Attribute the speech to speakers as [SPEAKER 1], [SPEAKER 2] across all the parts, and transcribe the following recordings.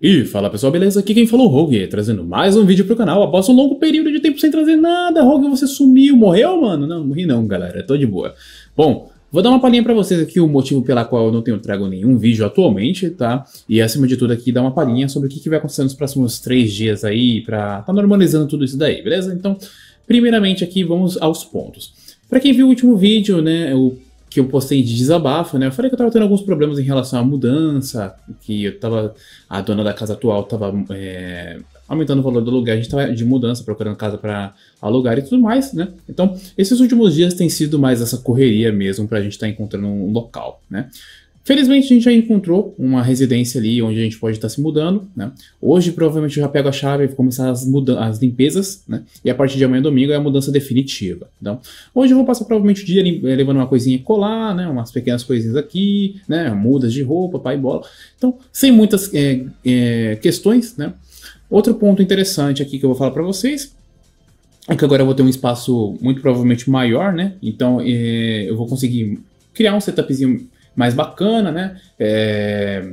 [SPEAKER 1] E fala pessoal, beleza? Aqui quem falou Rogue, trazendo mais um vídeo pro canal após um longo período de tempo sem trazer nada. Rogue, você sumiu, morreu, mano? Não, morri não, galera, tô de boa. Bom, vou dar uma palhinha pra vocês aqui o motivo pela qual eu não tenho trago nenhum vídeo atualmente, tá? E acima de tudo aqui dar uma palhinha sobre o que, que vai acontecer nos próximos três dias aí pra tá normalizando tudo isso daí, beleza? Então, primeiramente aqui vamos aos pontos. Pra quem viu o último vídeo, né, o que eu postei de desabafo, né? Eu falei que eu tava tendo alguns problemas em relação à mudança, que eu tava. A dona da casa atual tava é, aumentando o valor do aluguel, a gente tava de mudança, procurando casa para alugar e tudo mais, né? Então, esses últimos dias tem sido mais essa correria mesmo pra gente estar tá encontrando um local, né? Felizmente a gente já encontrou uma residência ali onde a gente pode estar se mudando, né? Hoje provavelmente eu já pego a chave e vou começar as, as limpezas, né? E a partir de amanhã domingo é a mudança definitiva, então. Hoje eu vou passar provavelmente o dia eh, levando uma coisinha colar, né? Umas pequenas coisinhas aqui, né? Mudas de roupa, pai e bola. Então, sem muitas é, é, questões, né? Outro ponto interessante aqui que eu vou falar para vocês é que agora eu vou ter um espaço muito provavelmente maior, né? Então é, eu vou conseguir criar um setupzinho mais bacana, né? É,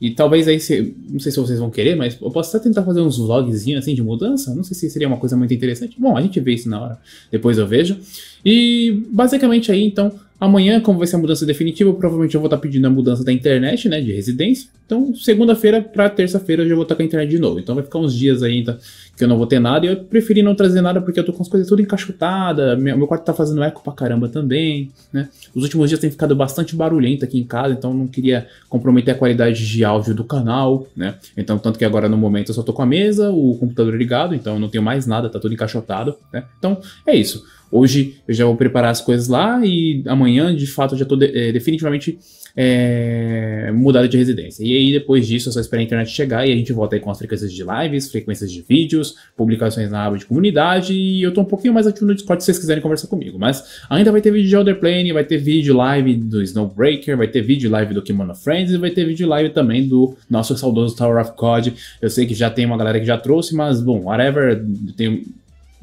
[SPEAKER 1] e talvez aí, se, não sei se vocês vão querer, mas eu posso até tentar fazer uns vlogzinhos assim de mudança. Não sei se seria uma coisa muito interessante. Bom, a gente vê isso na hora. Depois eu vejo. E basicamente aí, então, Amanhã, como vai ser a mudança definitiva, provavelmente eu vou estar tá pedindo a mudança da internet, né, de residência. Então, segunda-feira para terça-feira eu já vou estar tá com a internet de novo. Então vai ficar uns dias ainda então, que eu não vou ter nada. E eu preferi não trazer nada porque eu tô com as coisas tudo encaixotada, meu quarto tá fazendo eco pra caramba também, né? Os últimos dias tem ficado bastante barulhento aqui em casa, então não queria comprometer a qualidade de áudio do canal, né? Então, tanto que agora no momento eu só tô com a mesa, o computador ligado, então eu não tenho mais nada, tá tudo encaixotado, né? Então, é isso. Hoje eu já vou preparar as coisas lá e amanhã, de fato, eu já estou de, é, definitivamente é, mudado de residência. E aí, depois disso, é só esperar a internet chegar e a gente volta aí com as frequências de lives, frequências de vídeos, publicações na aba de comunidade. E eu estou um pouquinho mais ativo no Discord se vocês quiserem conversar comigo. Mas ainda vai ter vídeo de Elderplane, vai ter vídeo live do Snowbreaker, vai ter vídeo live do Kimono Friends e vai ter vídeo live também do nosso saudoso Tower of God. Eu sei que já tem uma galera que já trouxe, mas bom, whatever. Tem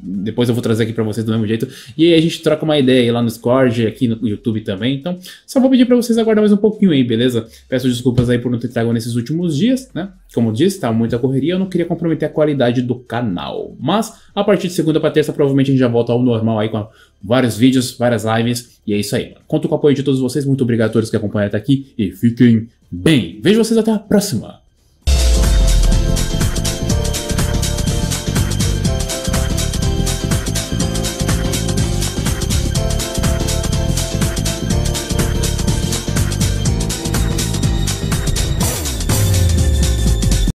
[SPEAKER 1] depois eu vou trazer aqui para vocês do mesmo jeito. E aí a gente troca uma ideia lá no Discord, aqui no YouTube também. Então, só vou pedir para vocês aguardar mais um pouquinho aí, beleza? Peço desculpas aí por não ter trago nesses últimos dias, né? Como eu disse, tá muita correria, eu não queria comprometer a qualidade do canal. Mas a partir de segunda para terça, provavelmente a gente já volta ao normal aí com vários vídeos, várias lives. E é isso aí. Conto com o apoio de todos vocês. Muito obrigado a todos que acompanharam até aqui e fiquem bem. Vejo vocês até a próxima.